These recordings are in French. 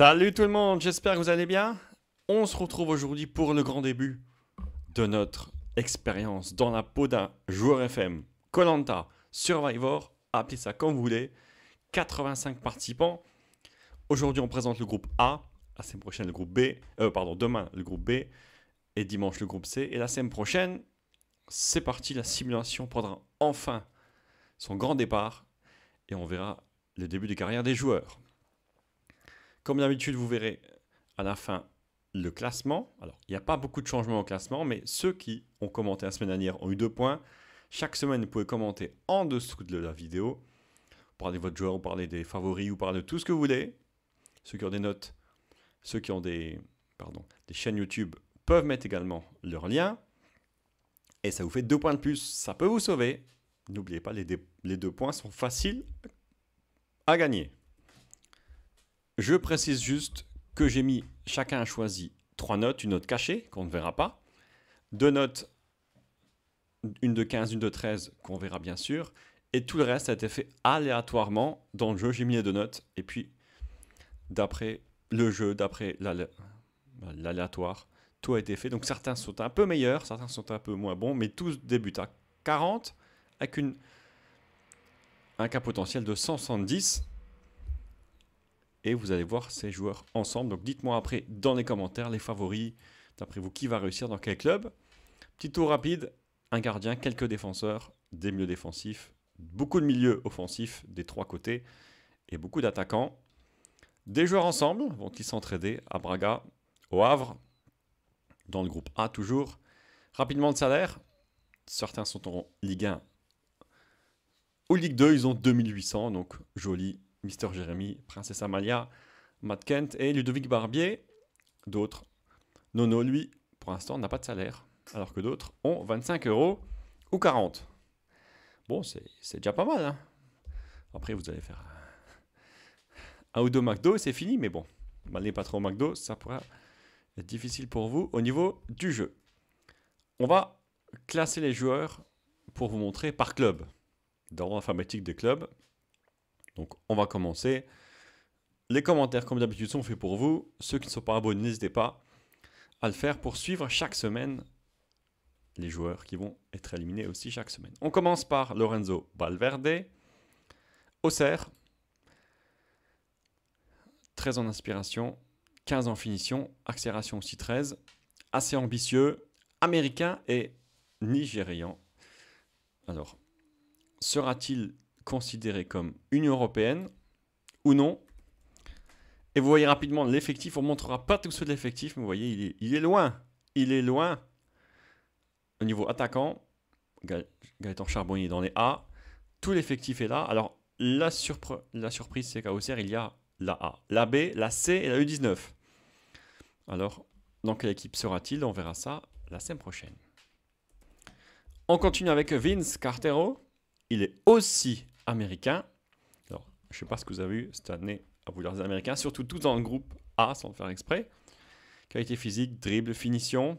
Salut tout le monde, j'espère que vous allez bien. On se retrouve aujourd'hui pour le grand début de notre expérience dans la peau d'un joueur FM. Colanta, Survivor, appelez ça comme vous voulez. 85 participants. Aujourd'hui, on présente le groupe A. La semaine prochaine, le groupe B. Euh, pardon, demain, le groupe B. Et dimanche, le groupe C. Et la semaine prochaine, c'est parti. La simulation prendra enfin son grand départ. Et on verra le début de carrière des joueurs. Comme d'habitude, vous verrez à la fin le classement. Alors, il n'y a pas beaucoup de changements au classement, mais ceux qui ont commenté la semaine dernière ont eu deux points. Chaque semaine, vous pouvez commenter en dessous de la vidéo. Vous parlez de votre joueur, vous parlez des favoris, ou parlez de tout ce que vous voulez. Ceux qui ont des notes, ceux qui ont des, chaînes YouTube peuvent mettre également leur lien. Et ça vous fait deux points de plus. Ça peut vous sauver. N'oubliez pas, les deux points sont faciles à gagner. Je précise juste que j'ai mis, chacun a choisi trois notes, une note cachée qu'on ne verra pas, deux notes, une de 15, une de 13 qu'on verra bien sûr, et tout le reste a été fait aléatoirement dans le jeu. J'ai mis les deux notes, et puis d'après le jeu, d'après l'aléatoire, tout a été fait. Donc certains sont un peu meilleurs, certains sont un peu moins bons, mais tous débutent à 40 avec un cas potentiel de 170 et vous allez voir ces joueurs ensemble. Donc dites-moi après dans les commentaires les favoris, d'après vous, qui va réussir dans quel club. Petit tour rapide, un gardien, quelques défenseurs, des milieux défensifs, beaucoup de milieux offensifs des trois côtés et beaucoup d'attaquants. Des joueurs ensemble vont-ils s'entraider à Braga, au Havre, dans le groupe A toujours. Rapidement de salaire, certains sont en Ligue 1. Au Ligue 2, ils ont 2800, donc joli Mister Jérémy, Princesse Amalia, Matt Kent et Ludovic Barbier. D'autres. Nono, lui, pour l'instant, n'a pas de salaire, alors que d'autres ont 25 euros ou 40. Bon, c'est déjà pas mal. Hein. Après, vous allez faire un ou deux McDo, c'est fini, mais bon, trop trop McDo, ça pourrait être difficile pour vous au niveau du jeu. On va classer les joueurs pour vous montrer par club, dans l'informatique des clubs. Donc on va commencer. Les commentaires, comme d'habitude, sont faits pour vous. Ceux qui ne sont pas abonnés, n'hésitez pas à le faire pour suivre chaque semaine les joueurs qui vont être éliminés aussi chaque semaine. On commence par Lorenzo Valverde, Auxerre, 13 en inspiration, 15 en finition, accélération aussi 13, assez ambitieux, américain et nigérian. Alors, sera-t-il considéré comme Union européenne ou non. Et vous voyez rapidement l'effectif, on ne montrera pas tout ceux de l'effectif, mais vous voyez, il est, loin. Il est loin. Au niveau attaquant, Gaëtan Charbonnier dans les A. Tout l'effectif est là. Alors, la, la surprise, c'est qu'à Auxerre, il y a la A, la B, la C et la U19. Alors, dans quelle équipe sera-t-il On verra ça la semaine prochaine. On continue avec Vince Cartero. Il est aussi américain. Alors, je ne sais pas ce que vous avez vu cette année à vouloir des américains, surtout tous dans le groupe A sans le faire exprès. Qualité physique, dribble, finition,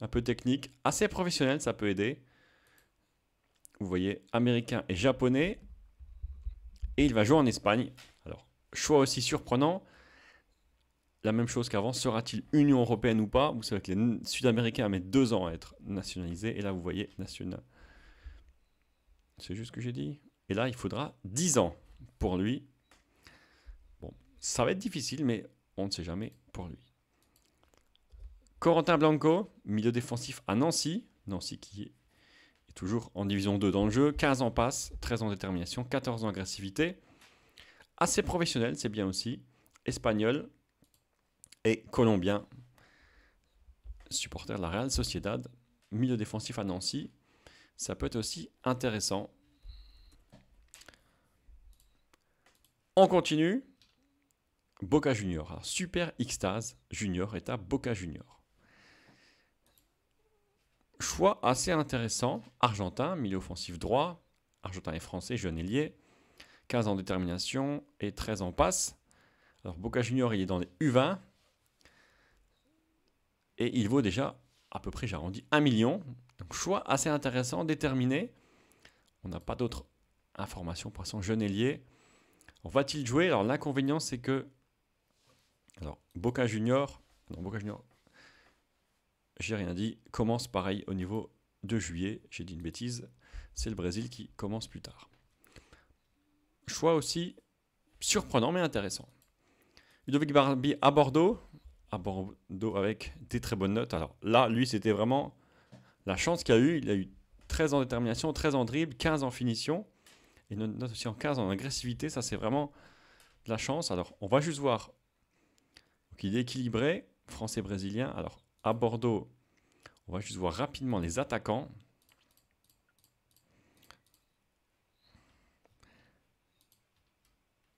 un peu technique, assez professionnel, ça peut aider. Vous voyez, américain et japonais. Et il va jouer en Espagne. Alors, choix aussi surprenant. La même chose qu'avant, sera-t-il Union européenne ou pas Vous savez que les Sud-Américains mettent deux ans à être nationalisés. Et là, vous voyez, national. C'est juste ce que j'ai dit et là, il faudra 10 ans pour lui. Bon, ça va être difficile, mais on ne sait jamais pour lui. Corentin Blanco, milieu défensif à Nancy. Nancy qui est toujours en division 2 dans le jeu. 15 ans passe, 13 ans détermination, 14 ans agressivité. Assez professionnel, c'est bien aussi. Espagnol et colombien. Supporter de la Real Sociedad. Milieu défensif à Nancy. Ça peut être aussi intéressant On continue. Boca Junior. Super Xtase. Junior est à Boca Junior. Choix assez intéressant. Argentin, milieu offensif droit. Argentin et français, jeune ailier. 15 en détermination et 13 en passe. Alors Boca Junior, il est dans les U20. Et il vaut déjà à peu près, j'arrondis, 1 million. Donc choix assez intéressant, déterminé. On n'a pas d'autres informations pour son jeune ailier va-t-il jouer Alors l'inconvénient, c'est que alors, Boca Junior, non, Boca Junior, j'ai rien dit, commence pareil au niveau de juillet, j'ai dit une bêtise, c'est le Brésil qui commence plus tard. Choix aussi surprenant mais intéressant. Ludovic Barbie à Bordeaux, à Bordeaux avec des très bonnes notes. Alors là, lui, c'était vraiment la chance qu'il a eu. Il a eu 13 en détermination, 13 en dribble, 15 en finition. Et notre aussi en 15 en agressivité, ça c'est vraiment de la chance. Alors on va juste voir. il est équilibré, français-brésilien. Alors à Bordeaux, on va juste voir rapidement les attaquants.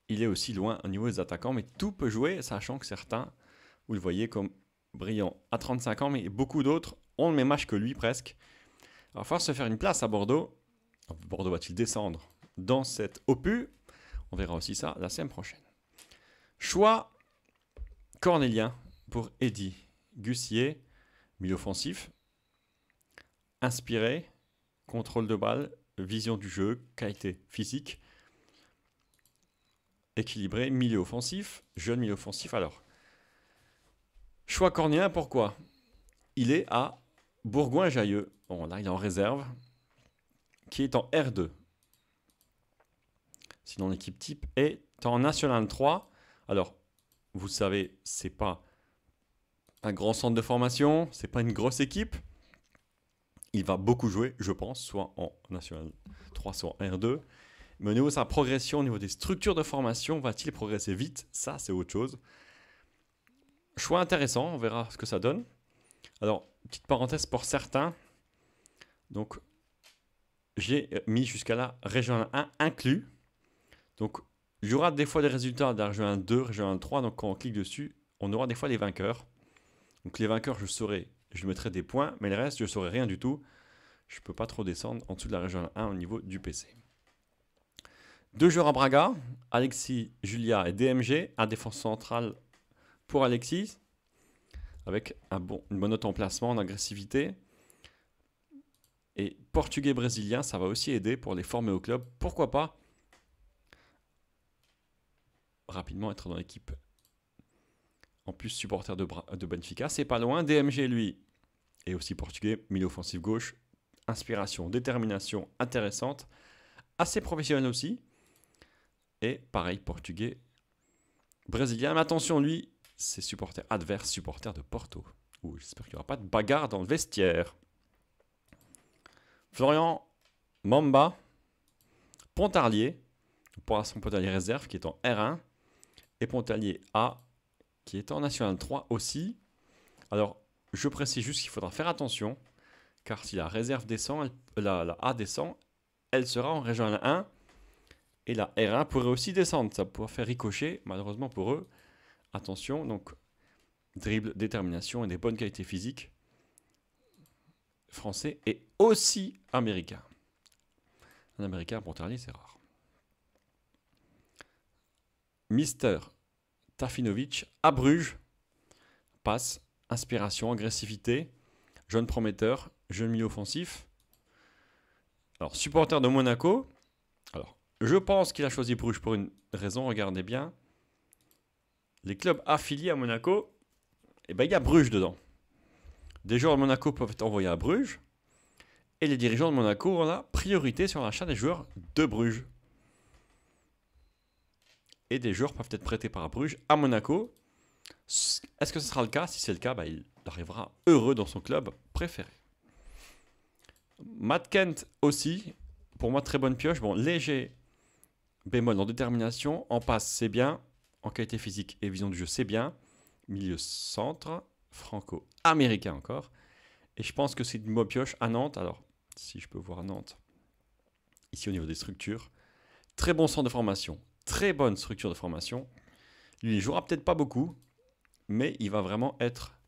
Il est aussi loin au niveau des attaquants, mais tout peut jouer, sachant que certains, vous le voyez comme brillant à 35 ans, mais beaucoup d'autres ont le même match que lui presque. Alors, il va falloir se faire une place à Bordeaux. Bordeaux va-t-il descendre dans cet opus. On verra aussi ça la semaine prochaine. Choix cornélien pour Eddy. Gussier, milieu offensif, inspiré, contrôle de balle, vision du jeu, qualité physique, équilibré, milieu offensif, jeune milieu offensif. Alors, choix cornélien, pourquoi Il est à Bourgoin-Jailleux. Bon, là, il est en réserve, qui est en R2 sinon l'équipe type est en National 3. Alors, vous savez, c'est pas un grand centre de formation, c'est pas une grosse équipe. Il va beaucoup jouer, je pense, soit en National 3, soit en R2. Mais au niveau de sa progression, au niveau des structures de formation, va-t-il progresser vite Ça, c'est autre chose. Choix intéressant, on verra ce que ça donne. Alors, petite parenthèse pour certains. Donc, j'ai mis jusqu'à là région 1 inclus. Donc, il y des fois les résultats la région 1 2, région 1 3. Donc, quand on clique dessus, on aura des fois les vainqueurs. Donc, les vainqueurs, je saurai, je mettrai des points, mais le reste, je ne saurai rien du tout. Je ne peux pas trop descendre en dessous de la région 1 au niveau du PC. Deux joueurs à Braga, Alexis, Julia et DMG, un défense centrale pour Alexis, avec un bon, une bonne note en placement, en agressivité. Et portugais-brésilien, ça va aussi aider pour les former au club, pourquoi pas rapidement être dans l'équipe. En plus, supporter de, de Benfica, c'est pas loin. DMG, lui, et aussi portugais, milieu offensif gauche. Inspiration, détermination intéressante. Assez professionnel aussi. Et pareil, portugais, brésilien. Mais attention, lui, c'est supporter adverse, supporter de Porto. j'espère qu'il n'y aura pas de bagarre dans le vestiaire. Florian Mamba, Pontarlier, pour son Pontarlier réserve qui est en R1 et Pontalier A, qui est en National 3 aussi. Alors, je précise juste qu'il faudra faire attention, car si la réserve descend, la, A descend, elle sera en Régional 1, et la R1 pourrait aussi descendre. Ça pourrait faire ricocher, malheureusement pour eux. Attention, donc, dribble, détermination et des bonnes qualités physiques. Français et aussi américain. Un américain, Pontalier, c'est rare. Mister Tafinovic à Bruges. Passe, inspiration, agressivité, jeune prometteur, jeune milieu offensif. Alors, supporter de Monaco. Alors, je pense qu'il a choisi Bruges pour une raison, regardez bien. Les clubs affiliés à Monaco, et eh ben, il y a Bruges dedans. Des joueurs de Monaco peuvent être envoyés à Bruges. Et les dirigeants de Monaco ont la priorité sur l'achat des joueurs de Bruges et des joueurs peuvent être prêtés par Bruges à Monaco. Est-ce que ce sera le cas Si c'est le cas, bah, il arrivera heureux dans son club préféré. Matt Kent aussi, pour moi très bonne pioche. Bon, léger bémol en détermination, en passe c'est bien, en qualité physique et vision du jeu c'est bien, milieu centre, franco-américain encore. Et je pense que c'est une bonne pioche à Nantes. Alors, si je peux voir Nantes, ici au niveau des structures, très bon centre de formation, très bonne structure de formation. Lui, il jouera peut-être pas beaucoup, mais il va vraiment être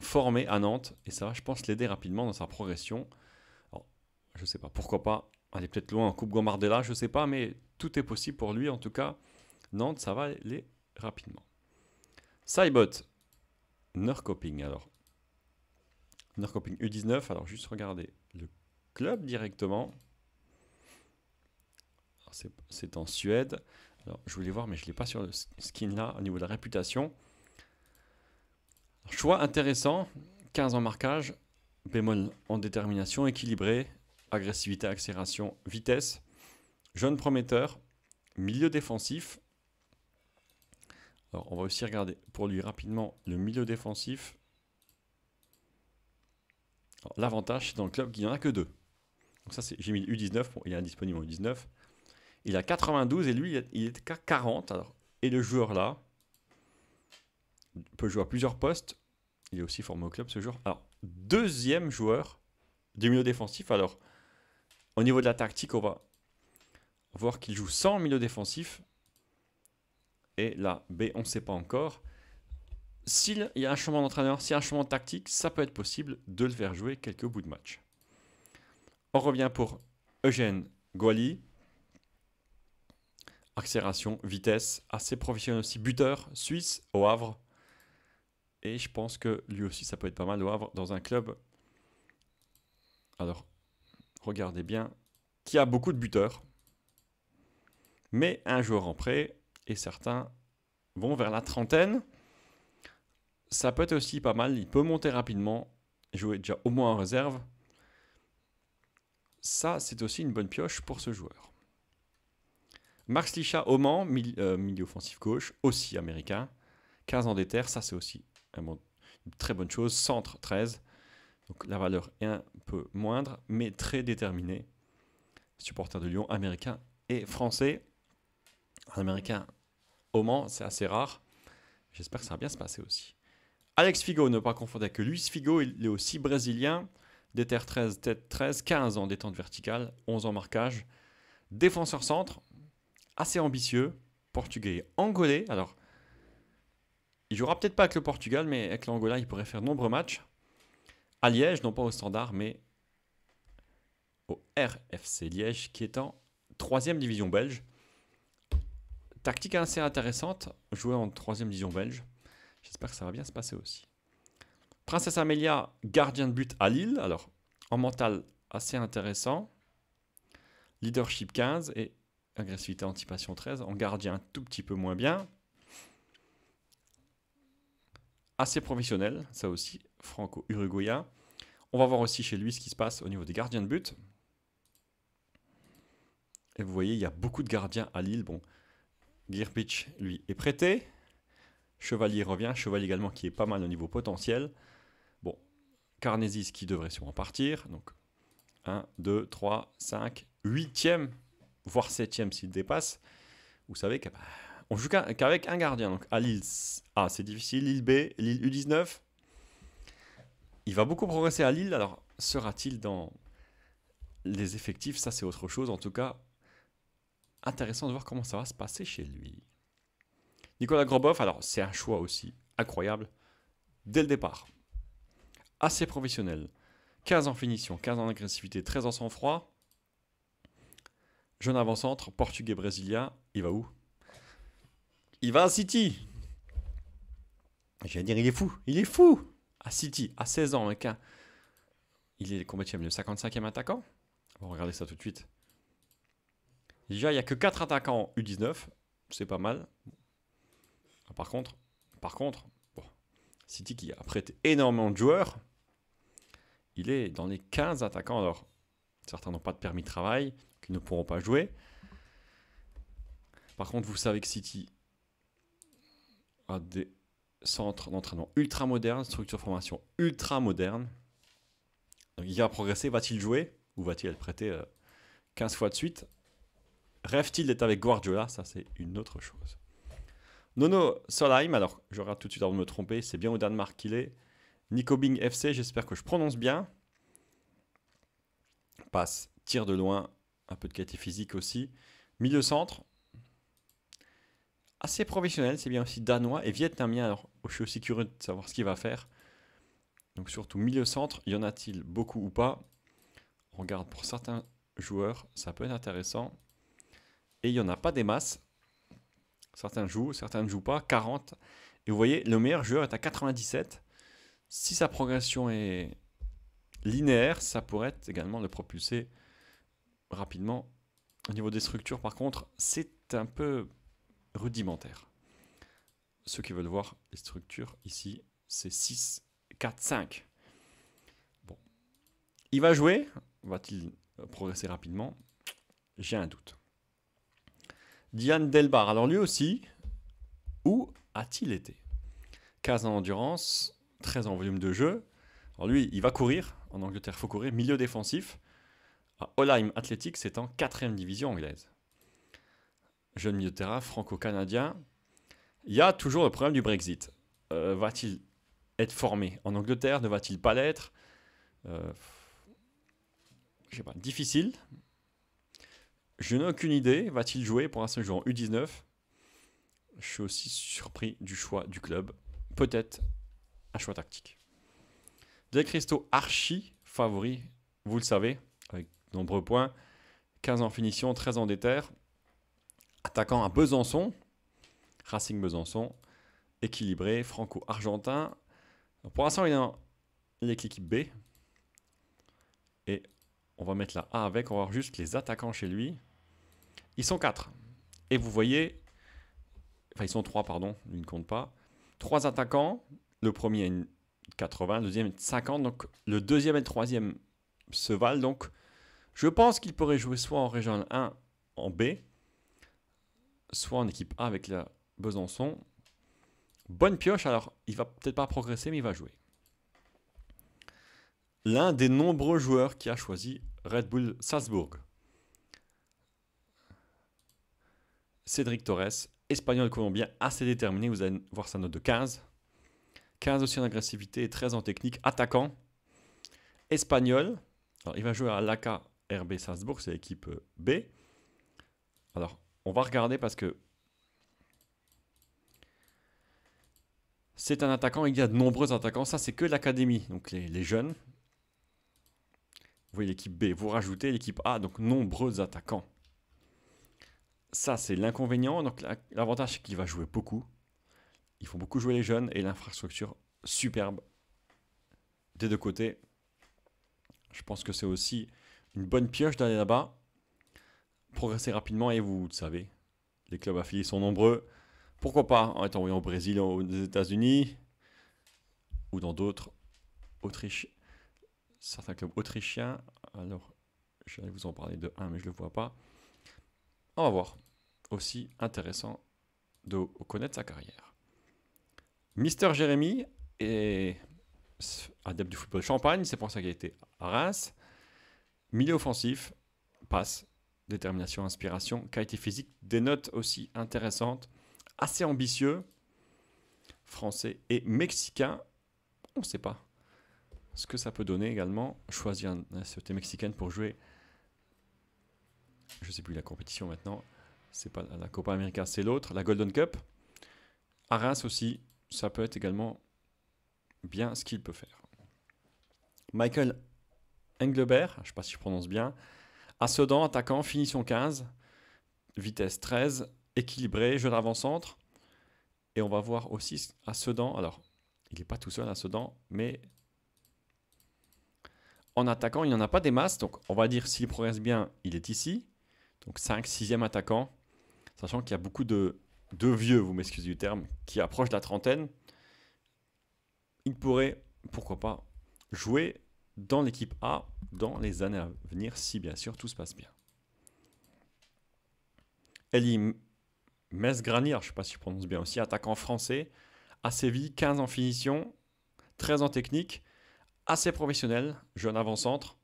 formé à Nantes et ça va, je pense, l'aider rapidement dans sa progression. je je sais pas, pourquoi pas aller peut-être loin en Coupe Gomardella, je sais pas, mais tout est possible pour lui. En tout cas, Nantes, ça va aller rapidement. Cybot, Nurkoping alors. Nurkoping U19, alors juste regarder le club directement c'est en Suède. je voulais voir, mais je ne l'ai pas sur le skin là, au niveau de la réputation. Choix intéressant, 15 en marquage, bémol en détermination, équilibré, agressivité, accélération, vitesse, jeune prometteur, milieu défensif. Alors, on va aussi regarder pour lui rapidement le milieu défensif. L'avantage, c'est dans le club qu'il n'y en a que deux. Donc ça, j'ai mis U19, bon, il est indisponible en U19. Il a 92 et lui, il est qu'à 40. Alors, et le joueur là peut jouer à plusieurs postes. Il est aussi formé au club ce jour. Alors, deuxième joueur du milieu défensif. Alors, au niveau de la tactique, on va voir qu'il joue sans milieu défensif. Et là, B, on ne sait pas encore. S'il y a un changement d'entraîneur, s'il y a un changement de tactique, ça peut être possible de le faire jouer quelques bouts de match. On revient pour Eugène Guali, accélération, vitesse, assez professionnel aussi, buteur, suisse, au Havre. Et je pense que lui aussi, ça peut être pas mal au Havre, dans un club. Alors, regardez bien, qui a beaucoup de buteurs, mais un joueur en prêt, et certains vont vers la trentaine. Ça peut être aussi pas mal, il peut monter rapidement, jouer déjà au moins en réserve. Ça, c'est aussi une bonne pioche pour ce joueur. Max lichat au euh, milieu offensif gauche, aussi américain. 15 ans d'éther, ça c'est aussi un une très bonne chose. Centre 13. Donc la valeur est un peu moindre, mais très déterminé. Supporter de Lyon, américain et français. Un américain au c'est assez rare. J'espère que ça va bien se passer aussi. Alex Figo, ne pas confondre avec Luis Figo, il est aussi brésilien. Déter 13, tête 13, 15 ans détente verticale, 11 ans marquage. Défenseur centre, assez ambitieux, portugais angolais. Alors, il jouera peut-être pas avec le Portugal, mais avec l'Angola, il pourrait faire nombreux matchs. À Liège, non pas au Standard, mais au RFC Liège, qui est en troisième division belge. Tactique assez intéressante, jouer en troisième division belge. J'espère que ça va bien se passer aussi. Princesse Amelia, gardien de but à Lille. Alors, en mental, assez intéressant. Leadership 15 et agressivité, anticipation 13. En gardien, un tout petit peu moins bien. Assez professionnel, ça aussi, Franco-Uruguayen. On va voir aussi chez lui ce qui se passe au niveau des gardiens de but. Et vous voyez, il y a beaucoup de gardiens à Lille. Bon, Girpich, lui, est prêté. Chevalier revient. Chevalier également qui est pas mal au niveau potentiel. Bon, Carnesis qui devrait sûrement partir. Donc, 1, 2, 3, 5, 8e voire septième s'il dépasse, vous savez qu'on joue qu'avec un gardien. Donc à Lille A, c'est difficile. Lille B, Lille U19. Il va beaucoup progresser à Lille. Alors, sera-t-il dans les effectifs Ça, c'est autre chose. En tout cas, intéressant de voir comment ça va se passer chez lui. Nicolas Grobov, alors, c'est un choix aussi incroyable. Dès le départ, assez professionnel. 15 en finition, 15 en agressivité, 13 en sang-froid jeune avant-centre, portugais brésilien, il va où Il va à City. Je de dire, il est fou, il est fou À City, à 16 ans, mec. Hein, il est combattu le 55e attaquant. On va regarder ça tout de suite. Déjà, il n'y a que 4 attaquants U19. C'est pas mal. Ah, par contre, par contre, City qui a prêté énormément de joueurs, il est dans les 15 attaquants. Alors, Certains n'ont pas de permis de travail, qui ne pourront pas jouer. Par contre, vous savez que City a des centres d'entraînement ultra modernes, structure formation ultra moderne. Donc il va progresser, va-t-il jouer ou va-t-il être prêté 15 euh, fois de suite Rêve-t-il d'être avec Guardiola Ça, c'est une autre chose. Nono Solheim, alors je regarde tout de suite avant de me tromper, c'est bien au Danemark qu'il est. Bing FC, j'espère que je prononce bien passe, tire de loin, un peu de qualité physique aussi. Milieu centre, assez professionnel, c'est bien aussi danois et vietnamien. Alors, je suis aussi curieux de savoir ce qu'il va faire. Donc, surtout milieu centre, y en a-t-il beaucoup ou pas On regarde pour certains joueurs, ça peut être intéressant. Et il n'y en a pas des masses. Certains jouent, certains ne jouent pas. 40. Et vous voyez, le meilleur joueur est à 97. Si sa progression est, linéaire, ça pourrait également le propulser rapidement. Au niveau des structures, par contre, c'est un peu rudimentaire. Ceux qui veulent voir les structures, ici, c'est 6, 4, 5. Bon. Il va jouer Va-t-il progresser rapidement J'ai un doute. Diane Delbar, alors lui aussi, où a-t-il été 15 en endurance, 13 en volume de jeu. Alors lui, il va courir, en Angleterre, faut courir, milieu défensif. À ah, Olheim Athletic, c'est en 4 division anglaise. Jeune milieu de terrain franco-canadien. Il y a toujours le problème du Brexit. Euh, va-t-il être formé en Angleterre Ne va-t-il pas l'être euh, sais pas, difficile. Je n'ai aucune idée. Va-t-il jouer pour seul jour en U19 Je suis aussi surpris du choix du club. Peut-être un choix tactique. Des cristaux archi favori, vous le savez, avec de nombreux points. 15 en finition, 13 en déterre. Attaquant à Besançon, Racing Besançon, équilibré, franco-argentin. Pour l'instant, il est l'équipe B. Et on va mettre la A avec, on va voir juste les attaquants chez lui. Ils sont 4. Et vous voyez, enfin ils sont 3 pardon, ils ne compte pas. 3 attaquants. Le premier a une 80, le deuxième 50. Donc le deuxième et le troisième se valent. Donc je pense qu'il pourrait jouer soit en région 1 en B, soit en équipe A avec la Besançon. Bonne pioche, alors il va peut-être pas progresser, mais il va jouer. L'un des nombreux joueurs qui a choisi Red Bull Salzbourg. Cédric Torres, espagnol colombien, assez déterminé, vous allez voir sa note de 15. 15 aussi en agressivité et 13 en technique. Attaquant espagnol. Alors, il va jouer à l'ACA RB Salzbourg, c'est l'équipe B. Alors, on va regarder parce que c'est un attaquant. Il y a de nombreux attaquants. Ça, c'est que l'académie, donc les, les, jeunes. Vous voyez l'équipe B. Vous rajoutez l'équipe A, donc nombreux attaquants. Ça, c'est l'inconvénient. Donc, l'avantage, c'est qu'il va jouer beaucoup. Il faut beaucoup jouer les jeunes et l'infrastructure superbe des deux côtés. Je pense que c'est aussi une bonne pioche d'aller là-bas, progresser rapidement et vous, le savez, les clubs affiliés sont nombreux. Pourquoi pas en étant envoyé au Brésil, aux États-Unis ou dans d'autres Autriche, certains clubs autrichiens. Alors, j'allais vous en parler de un, mais je ne le vois pas. On va voir. Aussi intéressant de connaître sa carrière. Mister Jérémy est adepte du football champagne, c'est pour ça qu'il été à Reims. Milieu offensif, passe, détermination, inspiration, qualité physique, des notes aussi intéressantes, assez ambitieux, français et mexicain. On ne sait pas ce que ça peut donner également. Choisir une société mexicaine pour jouer, je ne sais plus la compétition maintenant, c'est pas la Copa América, c'est l'autre, la Golden Cup. À Reims aussi, ça peut être également bien ce qu'il peut faire. Michael Englebert, je ne sais pas si je prononce bien, à Sedan, attaquant, finition 15, vitesse 13, équilibré, jeu d'avant-centre. Et on va voir aussi à Sedan, alors il n'est pas tout seul à Sedan, mais en attaquant, il n'y en a pas des masses. Donc on va dire s'il progresse bien, il est ici. Donc 5, 6e attaquant, sachant qu'il y a beaucoup de de vieux, vous m'excusez du terme, qui approche la trentaine, il pourrait, pourquoi pas, jouer dans l'équipe A dans les années à venir, si bien sûr tout se passe bien. Eli Mesgranier, je ne sais pas si je prononce bien aussi, attaquant français, assez vite, 15 en finition, 13 en technique, assez professionnel, jeune avant-centre,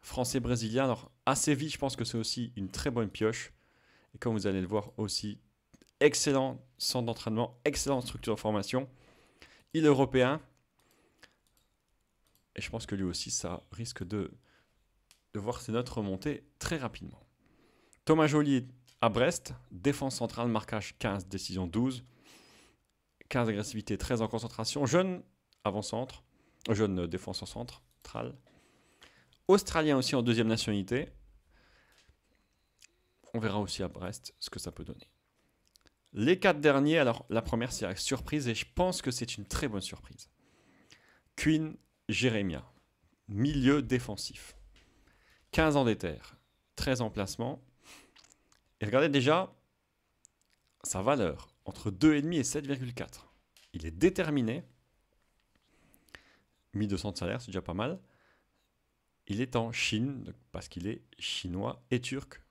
français-brésilien. Alors, assez vite, je pense que c'est aussi une très bonne pioche. Et comme vous allez le voir aussi excellent centre d'entraînement, excellente structure de formation. Il est européen. Et je pense que lui aussi, ça risque de, voir ses notes remonter très rapidement. Thomas Joly à Brest, défense centrale, marquage 15, décision 12. 15 agressivité, 13 en concentration. Jeune avant-centre, jeune euh, défense en centre, Australien aussi en deuxième nationalité. On verra aussi à Brest ce que ça peut donner. Les quatre derniers, alors la première c'est la surprise et je pense que c'est une très bonne surprise. Queen Jeremia, milieu défensif. 15 ans d'éther, 13 emplacements. Et regardez déjà sa valeur, entre 2,5 et 7,4. Il est déterminé. 1200 de salaire, c'est déjà pas mal. Il est en Chine, parce qu'il est chinois et turc.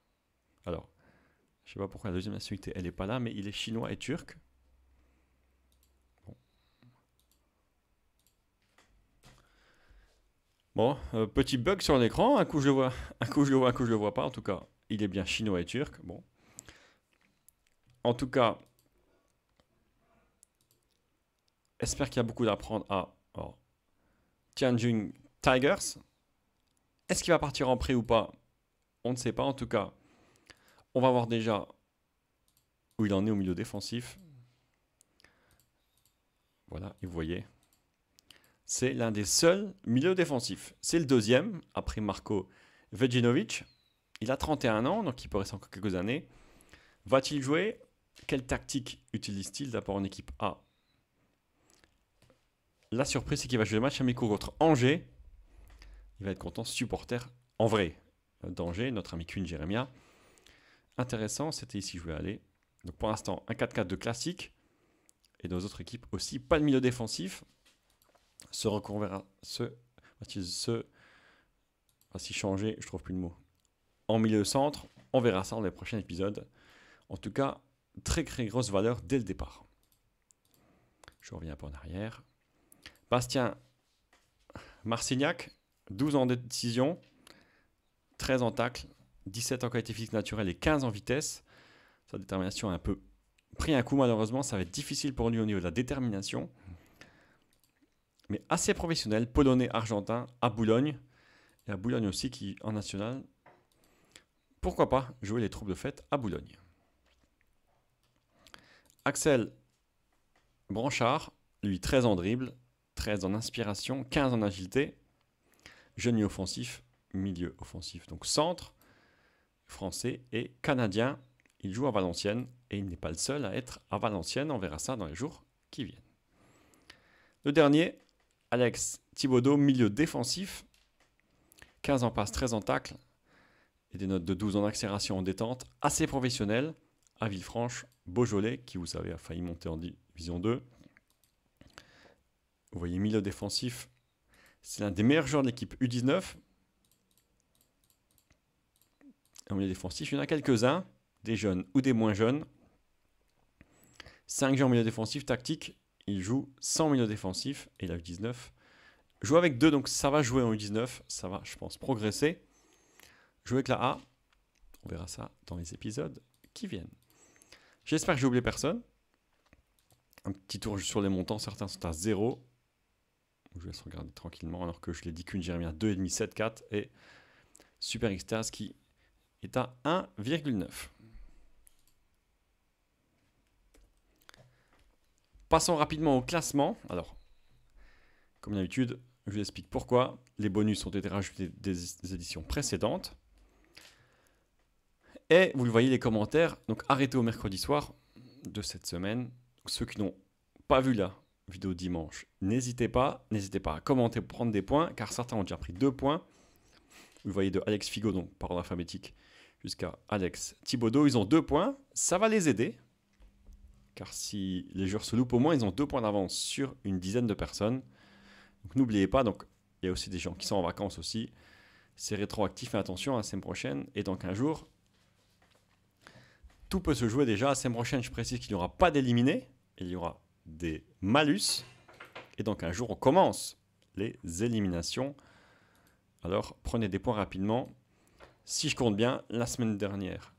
Alors, je sais pas pourquoi la deuxième nationalité, elle est pas là, mais il est chinois et turc. Bon, euh, petit bug sur l'écran. Un coup je le vois, un coup je le vois, un coup je le vois pas. En tout cas, il est bien chinois et turc. Bon. En tout cas, J'espère qu'il y a beaucoup d'apprendre à Tianjin Tigers. Est-ce qu'il va partir en prêt ou pas On ne sait pas. En tout cas, on va voir déjà où il en est au milieu défensif. Voilà, il vous voyez, c'est l'un des seuls milieux défensifs. C'est le deuxième, après Marco Vejinovic. Il a 31 ans, donc il peut rester encore quelques années. Va-t-il jouer Quelle tactique utilise-t-il d'abord en équipe A La surprise, c'est qu'il va jouer le match amico contre Angers. Il va être content, supporter en vrai d'Angers, notre ami Quinn Jeremia intéressant, c'était ici que je voulais aller. Donc pour l'instant, un 4 4 de classique. Et dans autres équipes aussi, pas de milieu défensif. Se reconverra. Se. Se. va-t-il changer, je trouve plus de mots. En milieu centre, on verra ça dans les prochains épisodes. En tout cas, très très grosse valeur dès le départ. Je reviens un peu en arrière. Bastien Marcignac, 12 ans de décision, 13 en tacle, 17 en qualité physique naturelle et 15 en vitesse. Sa détermination a un peu pris un coup malheureusement, ça va être difficile pour lui au niveau de la détermination. Mais assez professionnel, polonais, argentin, à Boulogne, et à Boulogne aussi qui en national. Pourquoi pas jouer les troupes de fête à Boulogne Axel Branchard, lui 13 en dribble, 13 en inspiration, 15 en agilité, jeune offensif, milieu offensif, donc centre, français et canadien. Il joue à Valenciennes et il n'est pas le seul à être à Valenciennes. On verra ça dans les jours qui viennent. Le dernier, Alex Thibaudot, milieu défensif. 15 en passe, 13 en tacle et des notes de 12 en accélération en détente. Assez professionnel à Villefranche, Beaujolais, qui vous savez a failli monter en division 2. Vous voyez, milieu défensif, c'est l'un des meilleurs joueurs de l'équipe U19, en milieu défensif. Il y en a quelques-uns, des jeunes ou des moins jeunes. 5 joueurs en milieu défensif, tactique. Il joue 100 milieu défensif et la U19. Joue avec 2, donc ça va jouer en U19. Ça va, je pense, progresser. Jouer avec la A. On verra ça dans les épisodes qui viennent. J'espère que j'ai oublié personne. Un petit tour sur les montants. Certains sont à 0. Je laisse regarder tranquillement alors que je l'ai dit qu'une à 2,5, 7, 4 et Super Extase qui est à 1,9. Passons rapidement au classement. Alors, comme d'habitude, je vous explique pourquoi. Les bonus ont été rajoutés des, éditions précédentes. Et vous le voyez, les commentaires, donc arrêtez au mercredi soir de cette semaine. ceux qui n'ont pas vu la vidéo dimanche, n'hésitez pas, n'hésitez pas à commenter pour prendre des points, car certains ont déjà pris deux points. Vous voyez de Alex Figo, donc par ordre alphabétique, jusqu'à Alex Thibaudot. Ils ont deux points, ça va les aider. Car si les joueurs se loupent, au moins ils ont deux points d'avance sur une dizaine de personnes. Donc n'oubliez pas, donc il y a aussi des gens qui sont en vacances aussi. C'est rétroactif, et attention, à la semaine prochaine et donc un jour. Tout peut se jouer déjà. la semaine prochaine, je précise qu'il n'y aura pas d'éliminés, il y aura des malus. Et donc un jour, on commence les éliminations. Alors prenez des points rapidement si je compte bien, la semaine dernière.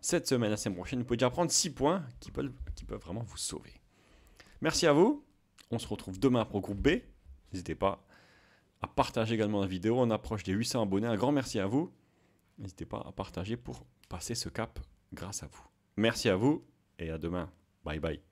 Cette semaine, la semaine prochaine, vous pouvez déjà prendre 6 points qui peuvent, qui peuvent vraiment vous sauver. Merci à vous. On se retrouve demain pour le groupe B. N'hésitez pas à partager également la vidéo. On approche des 800 abonnés. Un grand merci à vous. N'hésitez pas à partager pour passer ce cap grâce à vous. Merci à vous et à demain. Bye bye.